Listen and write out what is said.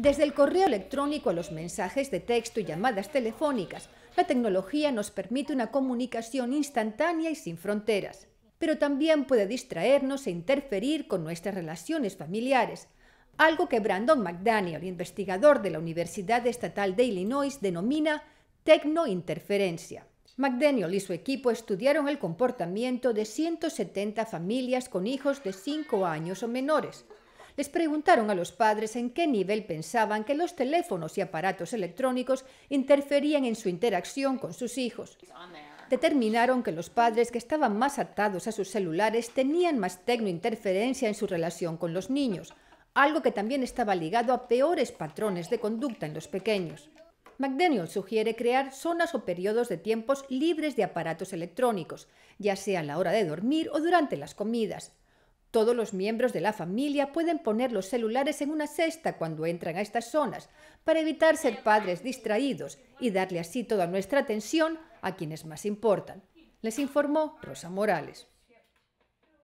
Desde el correo electrónico a los mensajes de texto y llamadas telefónicas, la tecnología nos permite una comunicación instantánea y sin fronteras, pero también puede distraernos e interferir con nuestras relaciones familiares, algo que Brandon McDaniel, investigador de la Universidad Estatal de Illinois, denomina tecnointerferencia. McDaniel y su equipo estudiaron el comportamiento de 170 familias con hijos de 5 años o menores, les preguntaron a los padres en qué nivel pensaban que los teléfonos y aparatos electrónicos interferían en su interacción con sus hijos. Determinaron que los padres que estaban más atados a sus celulares tenían más tecnointerferencia en su relación con los niños, algo que también estaba ligado a peores patrones de conducta en los pequeños. McDaniel sugiere crear zonas o periodos de tiempos libres de aparatos electrónicos, ya sea a la hora de dormir o durante las comidas. Todos los miembros de la familia pueden poner los celulares en una cesta cuando entran a estas zonas para evitar ser padres distraídos y darle así toda nuestra atención a quienes más importan, les informó Rosa Morales.